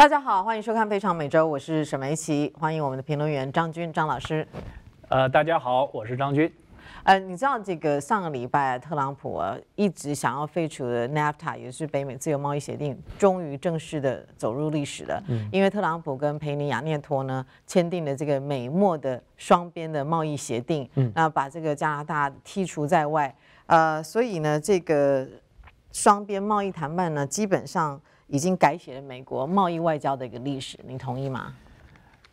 大家好，欢迎收看《非常美洲》，我是沈梅琪，欢迎我们的评论员张军张老师。呃，大家好，我是张军。呃，你知道这个上个礼拜，特朗普一直想要废除的 NAFTA，也是北美自由贸易协定，终于正式的走入历史了。因为特朗普跟佩尼亚涅托呢签订了这个美墨的双边的贸易协定，那把这个加拿大剔除在外，呃，所以呢，这个双边贸易谈判呢，基本上。已经改写了美国贸易外交的一个历史，你同意吗？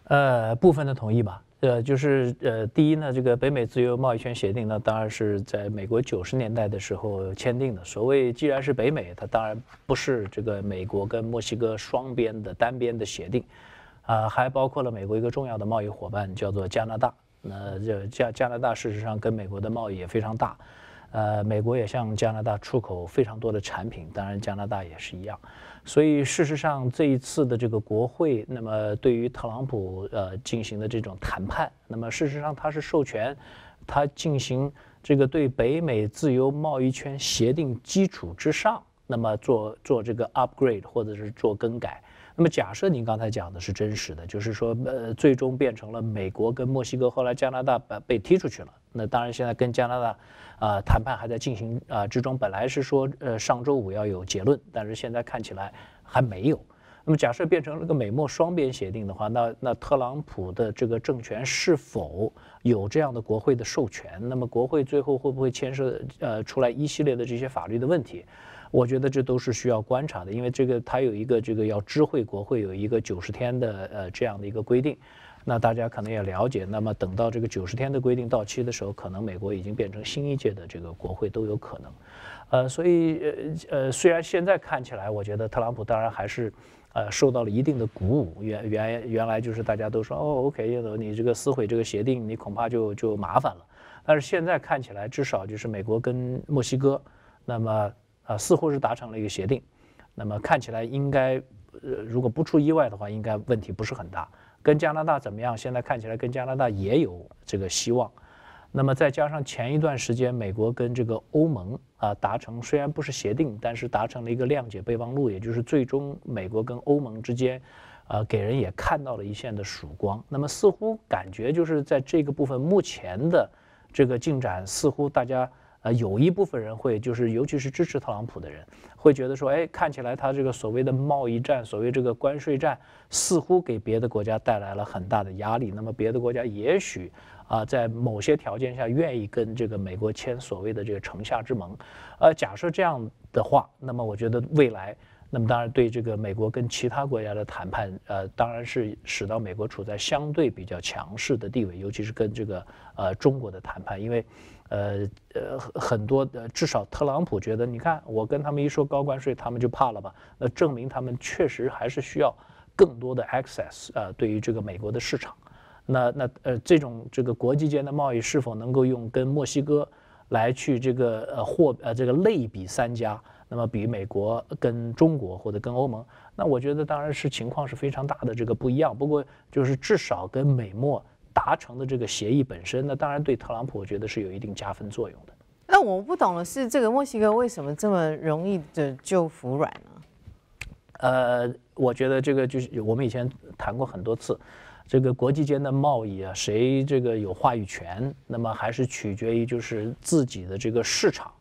呃，部分的同意吧。呃，就是呃，第一呢，这个北美自由贸易圈协定呢，当然是在美国九十年代的时候签订的。所谓既然是北美，它当然不是这个美国跟墨西哥双边的单边的协定，啊，还包括了美国一个重要的贸易伙伴叫做加拿大。那这加加拿大事实上跟美国的贸易也非常大，呃，美国也向加拿大出口非常多的产品，当然加拿大也是一样。所以事实上，这一次的这个国会，那么对于特朗普呃进行的这种谈判，那么事实上他是授权他进行这个对北美自由贸易圈协定基础之上，那么做做这个 upgrade 或者是做更改。那么假设您刚才讲的是真实的，就是说呃最终变成了美国跟墨西哥后来加拿大被被踢出去了。那当然，现在跟加拿大，呃，谈判还在进行啊之中。本来是说，呃，上周五要有结论，但是现在看起来还没有。那么，假设变成了个美墨双边协定的话，那那特朗普的这个政权是否有这样的国会的授权？那么国会最后会不会牵涉呃出来一系列的这些法律的问题？我觉得这都是需要观察的，因为这个他有一个这个要知会国会有一个九十天的呃这样的一个规定。那大家可能也了解，那么等到这个九十天的规定到期的时候，可能美国已经变成新一届的这个国会都有可能，呃，所以呃呃，虽然现在看起来，我觉得特朗普当然还是呃受到了一定的鼓舞。原原原来就是大家都说，哦，OK，叶总，你这个撕毁这个协定，你恐怕就就麻烦了。但是现在看起来，至少就是美国跟墨西哥，那么呃，似乎是达成了一个协定，那么看起来应该，呃，如果不出意外的话，应该问题不是很大。跟加拿大怎么样？现在看起来跟加拿大也有这个希望。那么再加上前一段时间，美国跟这个欧盟啊达成，虽然不是协定，但是达成了一个谅解备忘录，也就是最终美国跟欧盟之间，啊给人也看到了一线的曙光。那么似乎感觉就是在这个部分目前的这个进展，似乎大家。啊，有一部分人会，就是尤其是支持特朗普的人，会觉得说，哎，看起来他这个所谓的贸易战，所谓这个关税战，似乎给别的国家带来了很大的压力。那么别的国家也许啊，在某些条件下愿意跟这个美国签所谓的这个城下之盟。呃，假设这样的话，那么我觉得未来，那么当然对这个美国跟其他国家的谈判，呃，当然是使到美国处在相对比较强势的地位，尤其是跟这个呃中国的谈判，因为。呃呃，很多的，至少特朗普觉得，你看，我跟他们一说高关税，他们就怕了吧？那证明他们确实还是需要更多的 access 呃，对于这个美国的市场。那那呃，这种这个国际间的贸易是否能够用跟墨西哥来去这个呃货呃这个类比三家？那么比美国跟中国或者跟欧盟，那我觉得当然是情况是非常大的这个不一样。不过就是至少跟美墨。达成的这个协议本身，那当然对特朗普，我觉得是有一定加分作用的。那我不懂的是，这个墨西哥为什么这么容易的就服软呢？呃，我觉得这个就是我们以前谈过很多次，这个国际间的贸易啊，谁这个有话语权，那么还是取决于就是自己的这个市场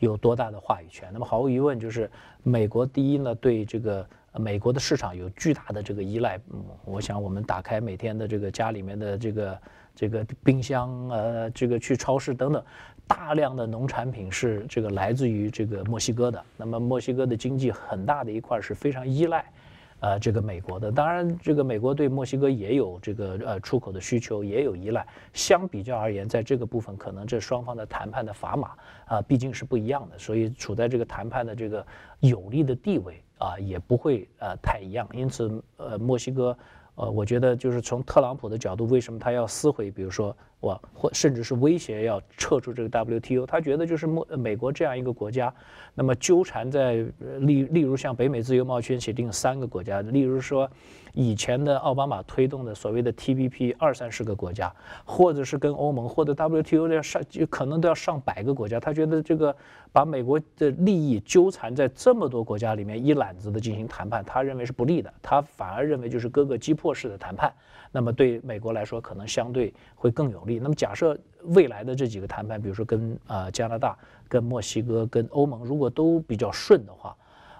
有多大的话语权。那么毫无疑问，就是美国第一呢，对这个。美国的市场有巨大的这个依赖，嗯，我想我们打开每天的这个家里面的这个这个冰箱，呃，这个去超市等等，大量的农产品是这个来自于这个墨西哥的。那么墨西哥的经济很大的一块是非常依赖，呃，这个美国的。当然，这个美国对墨西哥也有这个呃出口的需求，也有依赖。相比较而言，在这个部分可能这双方的谈判的砝码啊，毕竟是不一样的。所以处在这个谈判的这个有利的地位。啊，也不会呃太一样，因此呃，墨西哥，呃，我觉得就是从特朗普的角度，为什么他要撕毁，比如说。或甚至是威胁要撤出这个 WTO，他觉得就是美国这样一个国家，那么纠缠在例例如像北美自由贸易区协定三个国家，例如说以前的奥巴马推动的所谓的 TPP 二三十个国家，或者是跟欧盟或者 WTO 要上可能都要上百个国家，他觉得这个把美国的利益纠缠在这么多国家里面一揽子的进行谈判，他认为是不利的，他反而认为就是各个击破式的谈判。那么对美国来说，可能相对会更有利。那么假设未来的这几个谈判，比如说跟呃加拿大、跟墨西哥、跟欧盟，如果都比较顺的话，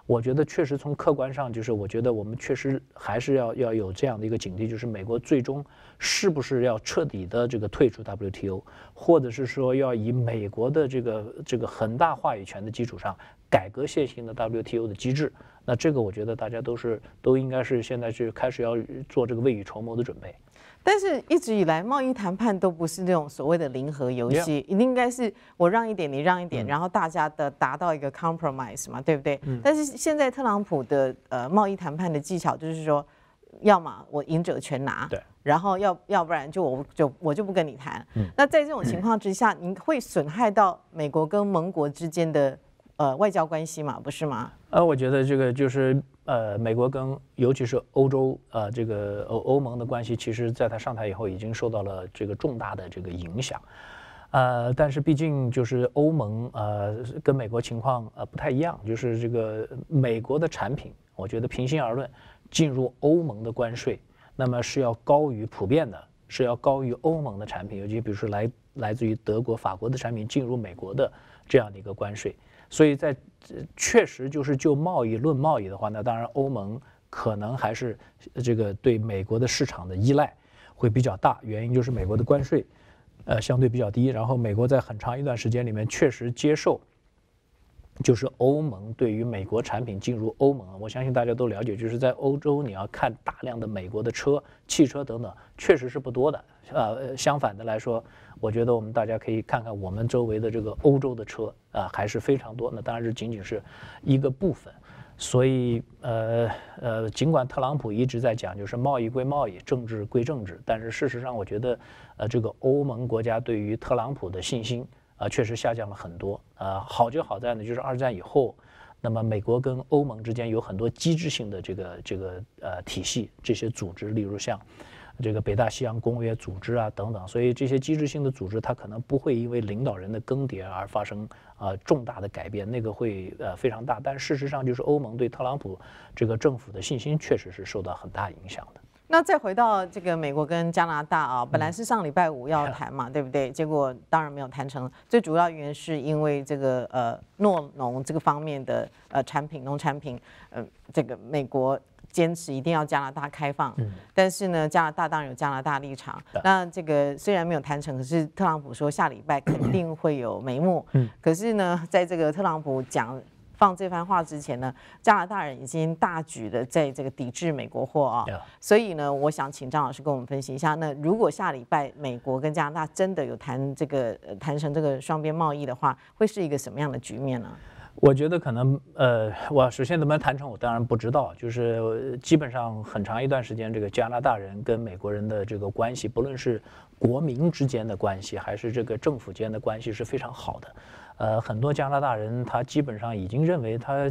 我觉得确实从客观上，就是我觉得我们确实还是要要有这样的一个警惕，就是美国最终是不是要彻底的这个退出 WTO，或者是说要以美国的这个这个很大话语权的基础上。改革现行的 WTO 的机制，那这个我觉得大家都是都应该是现在去开始要做这个未雨绸缪的准备。但是，一直以来贸易谈判都不是那种所谓的零和游戏，应该是我让一点你让一点，然后大家的达到一个 compromise 嘛，对不对？但是现在特朗普的呃贸易谈判的技巧就是说，要么我赢者全拿，对，然后要要不然就我就我就不跟你谈。那在这种情况之下，您会损害到美国跟盟国之间的。呃，外交关系嘛，不是吗？呃，我觉得这个就是呃，美国跟尤其是欧洲呃，这个欧欧盟的关系，其实在他上台以后已经受到了这个重大的这个影响。呃，但是毕竟就是欧盟呃，跟美国情况呃不太一样，就是这个美国的产品，我觉得平心而论，进入欧盟的关税，那么是要高于普遍的，是要高于欧盟的产品，尤其比如说来来自于德国、法国的产品进入美国的这样的一个关税。所以，在确实就是就贸易论贸易的话，那当然欧盟可能还是这个对美国的市场的依赖会比较大。原因就是美国的关税，呃，相对比较低。然后美国在很长一段时间里面确实接受，就是欧盟对于美国产品进入欧盟，我相信大家都了解，就是在欧洲你要看大量的美国的车、汽车等等，确实是不多的。呃，相反的来说。我觉得我们大家可以看看我们周围的这个欧洲的车啊，还是非常多。那当然是仅仅是一个部分，所以呃呃，尽管特朗普一直在讲就是贸易归贸易，政治归政治，但是事实上，我觉得呃，这个欧盟国家对于特朗普的信心啊，确实下降了很多。啊，好就好在呢，就是二战以后，那么美国跟欧盟之间有很多机制性的这个这个呃体系，这些组织，例如像。这个北大西洋公约组织啊等等，所以这些机制性的组织，它可能不会因为领导人的更迭而发生啊重大的改变。那个会呃非常大，但事实上就是欧盟对特朗普这个政府的信心确实是受到很大影响的。那再回到这个美国跟加拿大啊，本来是上礼拜五要 谈嘛，对不对？结果当然没有谈成，最主要原因是因为这个呃，诺农这个方面的呃产品，农产品，嗯，这个美国。坚持一定要加拿大开放，但是呢，加拿大当然有加拿大立场。那这个虽然没有谈成，可是特朗普说下礼拜肯定会有眉目。嗯，可是呢，在这个特朗普讲放这番话之前呢，加拿大人已经大举的在这个抵制美国货啊。所以呢，我想请张老师跟我们分析一下，那如果下礼拜美国跟加拿大真的有谈这个谈成这个双边贸易的话，会是一个什么样的局面呢？我觉得可能，呃，我首先能不能谈成，我当然不知道。就是基本上很长一段时间，这个加拿大人跟美国人的这个关系，不论是。国民之间的关系还是这个政府间的关系是非常好的，呃，很多加拿大人他基本上已经认为他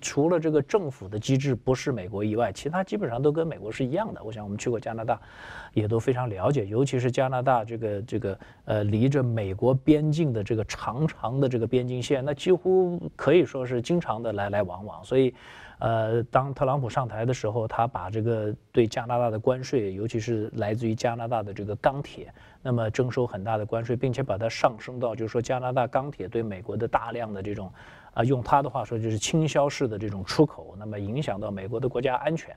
除了这个政府的机制不是美国以外，其他基本上都跟美国是一样的。我想我们去过加拿大，也都非常了解，尤其是加拿大这个这个呃离着美国边境的这个长长的这个边境线，那几乎可以说是经常的来来往往，所以。呃，当特朗普上台的时候，他把这个对加拿大的关税，尤其是来自于加拿大的这个钢铁，那么征收很大的关税，并且把它上升到，就是说加拿大钢铁对美国的大量的这种，啊，用他的话说就是倾销式的这种出口，那么影响到美国的国家安全，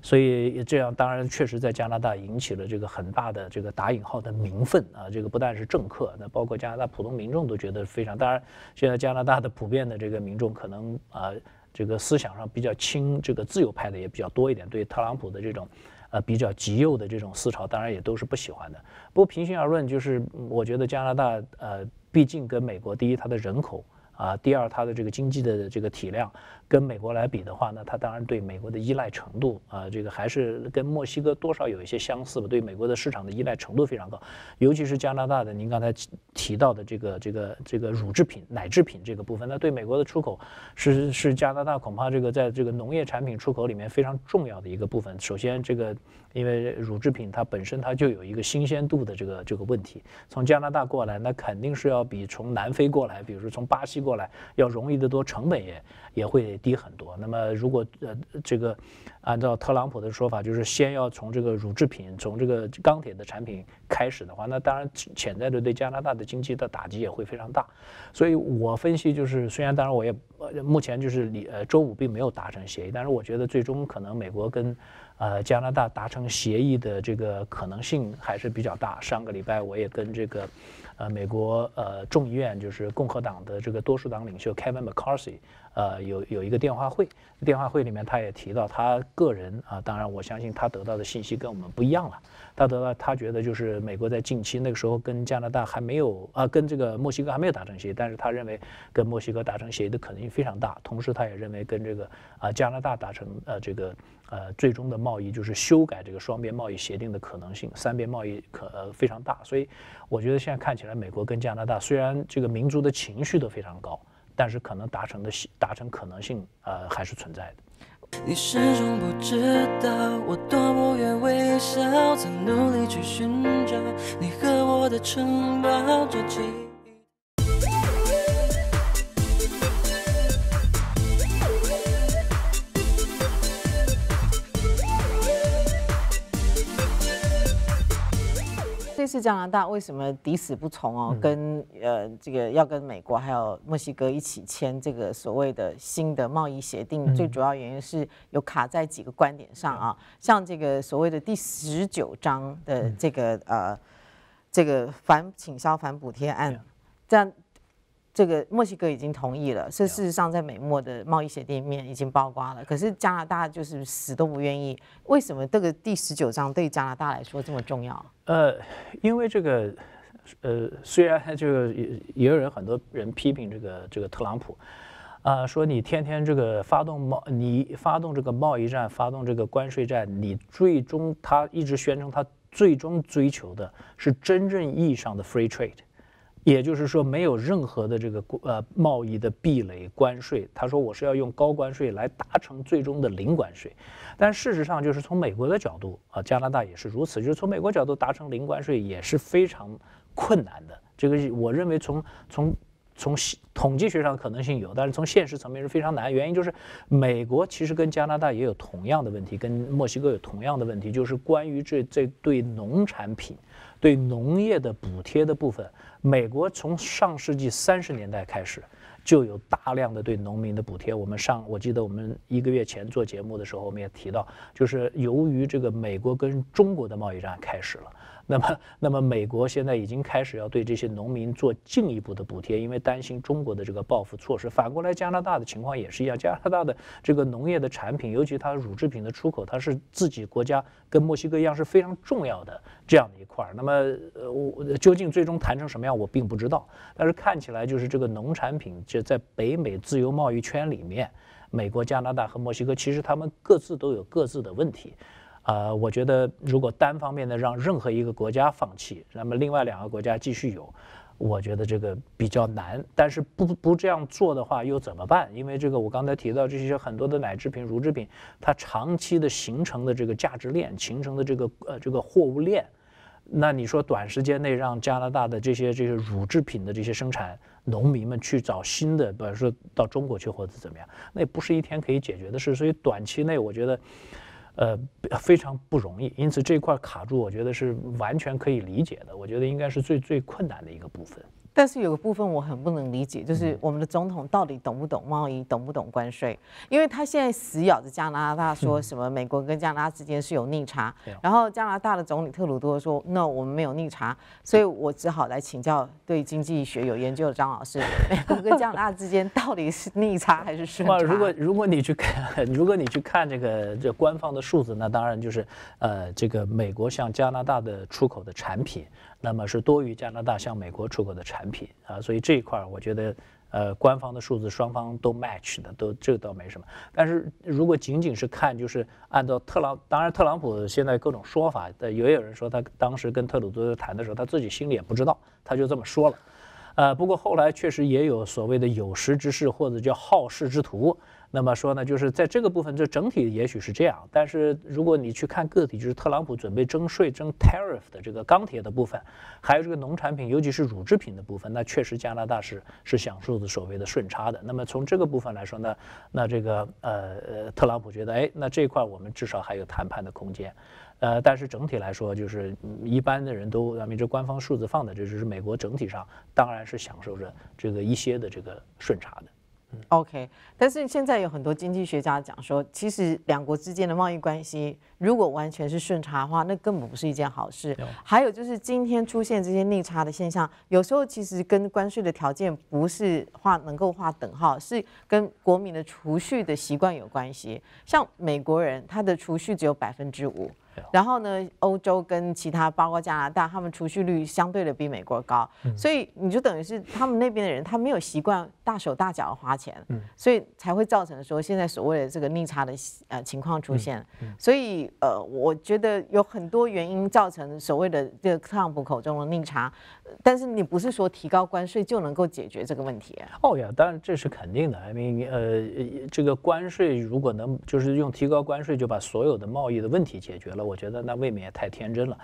所以这样当然确实在加拿大引起了这个很大的这个打引号的民愤啊，这个不但是政客，那包括加拿大普通民众都觉得非常。当然，现在加拿大的普遍的这个民众可能啊。这个思想上比较亲这个自由派的也比较多一点，对特朗普的这种，呃比较极右的这种思潮，当然也都是不喜欢的。不过，平心而论，就是我觉得加拿大，呃，毕竟跟美国，第一，它的人口。啊，第二，它的这个经济的这个体量跟美国来比的话呢，它当然对美国的依赖程度啊，这个还是跟墨西哥多少有一些相似吧，对美国的市场的依赖程度非常高。尤其是加拿大的，您刚才提到的这个这个这个乳制品、奶制品这个部分，那对美国的出口是是加拿大恐怕这个在这个农业产品出口里面非常重要的一个部分。首先，这个因为乳制品它本身它就有一个新鲜度的这个这个问题，从加拿大过来，那肯定是要比从南非过来，比如说从巴西过。过来要容易得多，成本也也会低很多。那么，如果呃这个按照特朗普的说法，就是先要从这个乳制品、从这个钢铁的产品开始的话，那当然潜在的对加拿大的经济的打击也会非常大。所以我分析就是，虽然当然我也目前就是你呃周五并没有达成协议，但是我觉得最终可能美国跟呃，加拿大达成协议的这个可能性还是比较大。上个礼拜我也跟这个，呃，美国呃众议院就是共和党的这个多数党领袖 Kevin McCarthy。呃，有有一个电话会，电话会里面他也提到他个人啊，当然我相信他得到的信息跟我们不一样了。他得到他觉得就是美国在近期那个时候跟加拿大还没有啊，跟这个墨西哥还没有达成协议，但是他认为跟墨西哥达成协议的可能性非常大。同时，他也认为跟这个啊加拿大达成呃这个呃最终的贸易就是修改这个双边贸易协定的可能性，三边贸易可呃、非常大。所以我觉得现在看起来，美国跟加拿大虽然这个民族的情绪都非常高。但是可能达成的达成可能性呃还是存在的。你始终不知道我多么愿微笑，曾努力去寻找你和我的城堡，这记这次加拿大为什么抵死不从哦？跟呃这个要跟美国还有墨西哥一起签这个所谓的新的贸易协定，最主要原因是有卡在几个观点上啊，像这个所谓的第十九章的这个呃这个反倾销反补贴案，这样。这个墨西哥已经同意了，这事实上在美墨的贸易协定面已经曝光了。可是加拿大就是死都不愿意。为什么这个第十九章对加拿大来说这么重要？呃，因为这个呃，虽然这个也也有人很多人批评这个这个特朗普啊，说你天天这个发动贸你发动这个贸易战，发动这个关税战，你最终他一直宣称他最终追求的是真正意义上的 free trade。也就是说，没有任何的这个呃贸易的壁垒、关税。他说我是要用高关税来达成最终的零关税，但事实上就是从美国的角度啊，加拿大也是如此。就是从美国角度达成零关税也是非常困难的。这个我认为从从从统计学上可能性有，但是从现实层面是非常难。原因就是美国其实跟加拿大也有同样的问题，跟墨西哥有同样的问题，就是关于这这对农产品。对农业的补贴的部分，美国从上世纪三十年代开始就有大量的对农民的补贴。我们上我记得我们一个月前做节目的时候，我们也提到，就是由于这个美国跟中国的贸易战开始了。那么，那么美国现在已经开始要对这些农民做进一步的补贴，因为担心中国的这个报复措施。反过来，加拿大的情况也是一样，加拿大的这个农业的产品，尤其它乳制品的出口，它是自己国家跟墨西哥一样是非常重要的这样的一块儿。那么，我究竟最终谈成什么样，我并不知道。但是看起来就是这个农产品，就在北美自由贸易圈里面，美国、加拿大和墨西哥，其实他们各自都有各自的问题。呃，我觉得如果单方面的让任何一个国家放弃，那么另外两个国家继续有，我觉得这个比较难。但是不不这样做的话，又怎么办？因为这个我刚才提到这些很多的奶制品、乳制品，它长期的形成的这个价值链、形成的这个呃这个货物链，那你说短时间内让加拿大的这些这些乳制品的这些生产农民们去找新的，比如说到中国去或者怎么样，那不是一天可以解决的事。所以短期内，我觉得。呃，非常不容易，因此这块卡住，我觉得是完全可以理解的。我觉得应该是最最困难的一个部分。但是有个部分我很不能理解，就是我们的总统到底懂不懂贸易，懂不懂关税？因为他现在死咬着加拿大说什么美国跟加拿大之间是有逆差，然后加拿大的总理特鲁多说那我们没有逆差，所以我只好来请教对经济学有研究的张老师，美国跟加拿大之间到底是逆差还是顺差？如果如果你去看，如果你去看这个这官方的数字，那当然就是呃，这个美国向加拿大的出口的产品。那么是多于加拿大向美国出口的产品啊，所以这一块儿我觉得，呃，官方的数字双方都 match 的，都这倒没什么。但是如果仅仅是看，就是按照特朗，当然特朗普现在各种说法，也有人说他当时跟特鲁多谈的时候，他自己心里也不知道，他就这么说了。呃，不过后来确实也有所谓的有识之士或者叫好事之徒。那么说呢，就是在这个部分，这整体也许是这样。但是如果你去看个体，就是特朗普准备征税、征 tariff 的这个钢铁的部分，还有这个农产品，尤其是乳制品的部分，那确实加拿大是是享受的所谓的顺差的。那么从这个部分来说呢，那这个呃呃，特朗普觉得，哎，那这块我们至少还有谈判的空间。呃，但是整体来说，就是一般的人都，咱们这官方数字放的，就是美国整体上当然是享受着这个一些的这个顺差的。OK，但是现在有很多经济学家讲说，其实两国之间的贸易关系，如果完全是顺差的话，那根本不是一件好事。还有就是今天出现这些逆差的现象，有时候其实跟关税的条件不是画能够画等号，是跟国民的储蓄的习惯有关系。像美国人，他的储蓄只有百分之五。然后呢，欧洲跟其他包括加拿大，他们储蓄率相对的比美国高，所以你就等于是他们那边的人，他没有习惯大手大脚的花钱，所以才会造成说现在所谓的这个逆差的呃情况出现。所以呃，我觉得有很多原因造成所谓的这个特朗普口中的逆差，但是你不是说提高关税就能够解决这个问题啊？哦呀，当然这是肯定的，因为呃这个关税如果能就是用提高关税就把所有的贸易的问题解决了。我觉得那未免也太天真了，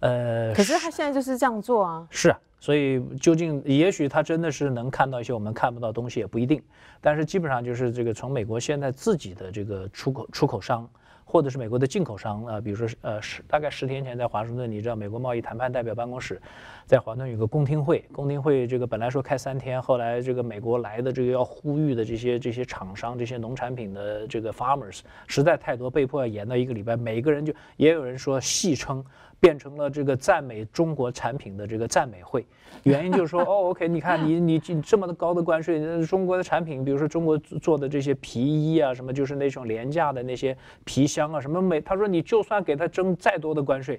呃，可是他现在就是这样做啊，是啊，所以究竟也许他真的是能看到一些我们看不到东西也不一定，但是基本上就是这个从美国现在自己的这个出口出口商。或者是美国的进口商啊，比如说呃十大概十天前在华盛顿，你知道美国贸易谈判代表办公室，在华盛顿有个公听会，公听会这个本来说开三天，后来这个美国来的这个要呼吁的这些这些厂商，这些农产品的这个 farmers 实在太多，被迫要延到一个礼拜，每个人就也有人说戏称。变成了这个赞美中国产品的这个赞美会，原因就是说，哦，OK，你看你你这么高的关税，中国的产品，比如说中国做的这些皮衣啊，什么就是那种廉价的那些皮箱啊，什么美，他说你就算给他征再多的关税。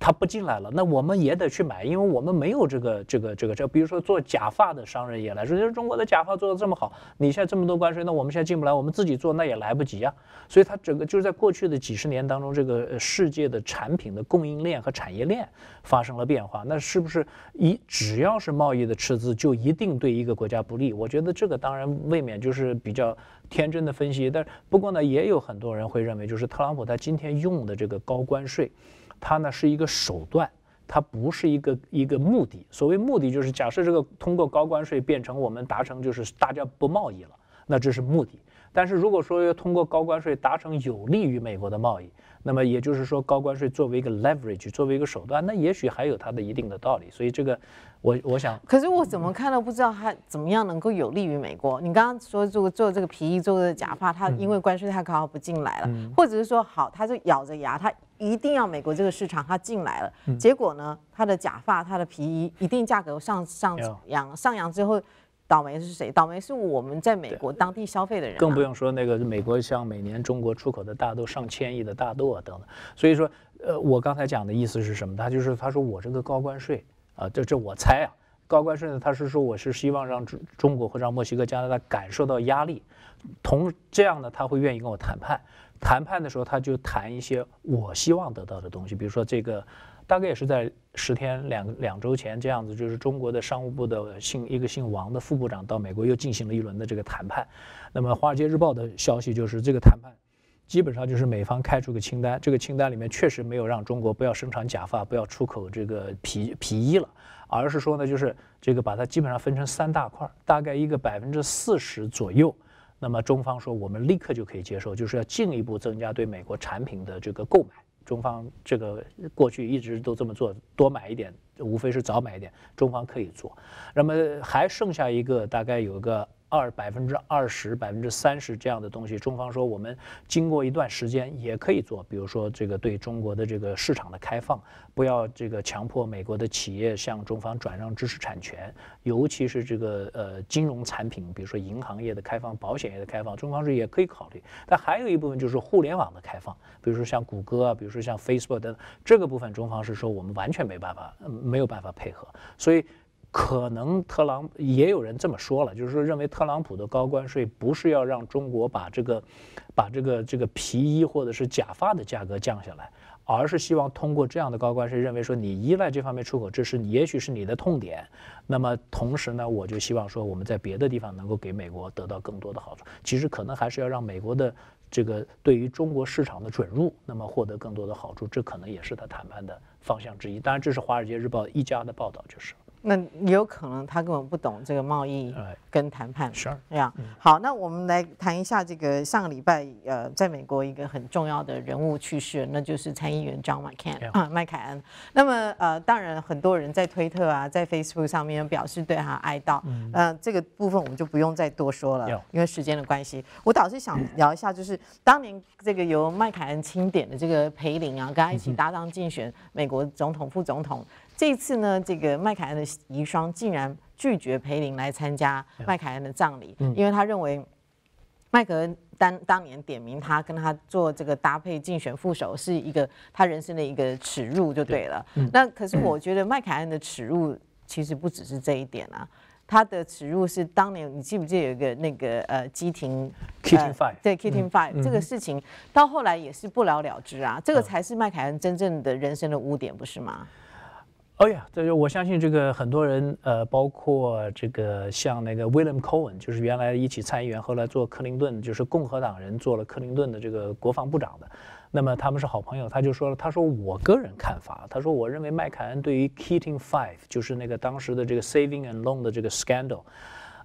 他不进来了，那我们也得去买，因为我们没有这个这个这个这。比如说做假发的商人也来说，就是中国的假发做的这么好，你现在这么多关税，那我们现在进不来，我们自己做那也来不及啊。所以它整个就是在过去的几十年当中，这个世界的产品的供应链和产业链发生了变化。那是不是一只要是贸易的赤字，就一定对一个国家不利？我觉得这个当然未免就是比较天真的分析，但不过呢，也有很多人会认为，就是特朗普他今天用的这个高关税。它呢是一个手段，它不是一个一个目的。所谓目的就是，假设这个通过高关税变成我们达成，就是大家不贸易了，那这是目的。但是如果说要通过高关税达成有利于美国的贸易。那么也就是说，高关税作为一个 leverage，作为一个手段，那也许还有它的一定的道理。所以这个，我我想，可是我怎么看都不知道它怎么样能够有利于美国。你刚刚说做做这个皮衣做这个假发，它因为关税太高不进来了，或者是说好，它就咬着牙，它一定要美国这个市场它进来了。结果呢，它的假发、它的皮衣一定价格上上扬上扬之后。倒霉是谁？倒霉是我们在美国当地消费的人，更不用说那个美国像每年中国出口的大豆上千亿的大豆啊等等。所以说，呃，我刚才讲的意思是什么？他就是他说我这个高关税啊，这这我猜啊，高关税呢，他是说我是希望让中中国或者让墨西哥、加拿大感受到压力，同这样呢他会愿意跟我谈判。谈判的时候，他就谈一些我希望得到的东西，比如说这个，大概也是在十天两两周前这样子，就是中国的商务部的姓一个姓王的副部长到美国又进行了一轮的这个谈判。那么《华尔街日报》的消息就是，这个谈判基本上就是美方开出个清单，这个清单里面确实没有让中国不要生产假发、不要出口这个皮皮衣了，而是说呢，就是这个把它基本上分成三大块，大概一个百分之四十左右。那么中方说，我们立刻就可以接受，就是要进一步增加对美国产品的这个购买。中方这个过去一直都这么做，多买一点，无非是早买一点，中方可以做。那么还剩下一个，大概有个。二百分之二十、百分之三十这样的东西，中方说我们经过一段时间也可以做。比如说，这个对中国的这个市场的开放，不要这个强迫美国的企业向中方转让知识产权，尤其是这个呃金融产品，比如说银行业的开放、保险业的开放，中方是也可以考虑。但还有一部分就是互联网的开放，比如说像谷歌啊，比如说像 Facebook 等这个部分，中方是说我们完全没办法没有办法配合，所以。可能特朗普也有人这么说了，就是说认为特朗普的高关税不是要让中国把这个把这个这个皮衣或者是假发的价格降下来，而是希望通过这样的高关税，认为说你依赖这方面出口，这是你也许是你的痛点。那么同时呢，我就希望说我们在别的地方能够给美国得到更多的好处。其实可能还是要让美国的这个对于中国市场的准入，那么获得更多的好处，这可能也是他谈判的方向之一。当然，这是《华尔街日报》一家的报道，就是。那也有可能他根本不懂这个贸易跟谈判，是这样。好，那我们来谈一下这个上个礼拜呃，在美国一个很重要的人物去世，那就是参议员 John McCain 啊，麦凯恩。那么呃，当然很多人在推特啊，在 Facebook 上面表示对他哀悼。嗯，这个部分我们就不用再多说了，因为时间的关系。我倒是想聊一下，就是当年这个由麦凯恩钦点的这个培林啊，跟他一起搭档竞选美国总统副总统。这一次呢，这个麦凯恩的遗孀竟然拒绝佩林来参加麦凯恩的葬礼，因为他认为麦凯恩当当年点名他跟他做这个搭配竞选副手是一个他人生的一个耻辱，就对了。那可是我觉得麦凯恩的耻辱其实不只是这一点啊，他的耻辱是当年你记不记得有一个那个呃基廷，Kitty Five，对 Kitty Five 这个事情到后来也是不了了之啊，这个才是麦凯恩真正的人生的污点，不是吗？哎呀，这我相信这个很多人，呃，包括这个像那个 William Cohen，就是原来一起参议员，后来做克林顿，就是共和党人做了克林顿的这个国防部长的，那么他们是好朋友，他就说了，他说我个人看法，他说我认为麦凯恩对于 k a t i n g Five，就是那个当时的这个 Saving and Loan 的这个 Scandal。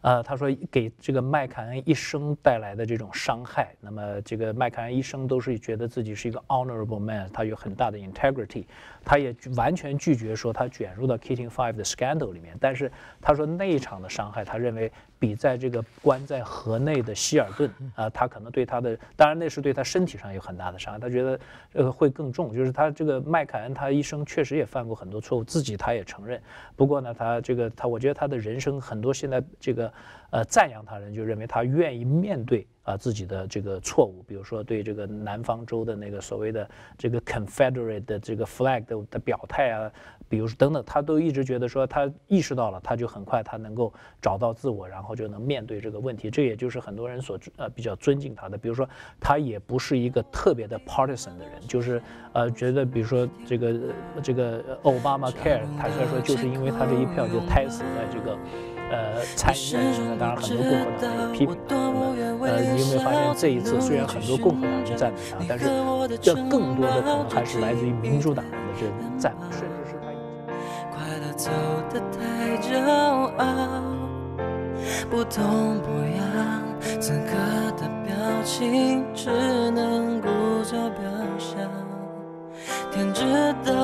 呃，他说给这个麦凯恩一生带来的这种伤害，那么这个麦凯恩一生都是觉得自己是一个 honorable man，他有很大的 integrity，他也完全拒绝说他卷入到 k t i n Five 的 scandal 里面，但是他说那一场的伤害，他认为。比在这个关在河内的希尔顿啊，他可能对他的，当然那是对他身体上有很大的伤害，他觉得呃会更重。就是他这个麦凯恩，他一生确实也犯过很多错误，自己他也承认。不过呢，他这个他，我觉得他的人生很多现在这个呃赞扬他人就认为他愿意面对啊自己的这个错误，比如说对这个南方州的那个所谓的这个 Confederate 的这个 flag 的的表态啊。比如说，等等，他都一直觉得说他意识到了，他就很快他能够找到自我，然后就能面对这个问题。这也就是很多人所呃比较尊敬他的。比如说，他也不是一个特别的 partisan 的人，就是呃觉得，比如说这个这个奥巴马 care，坦率说，就是因为他这一票就胎死在这个呃参议院。当然，很多共和党人也批评他。那么，呃，你有没有发现这一次虽然很多共和党人赞美他，但是这更多的可能还是来自于民主党人的这种赞美，甚至。走得太骄傲，不痛不痒，此刻的表情只能故作表象，天知道。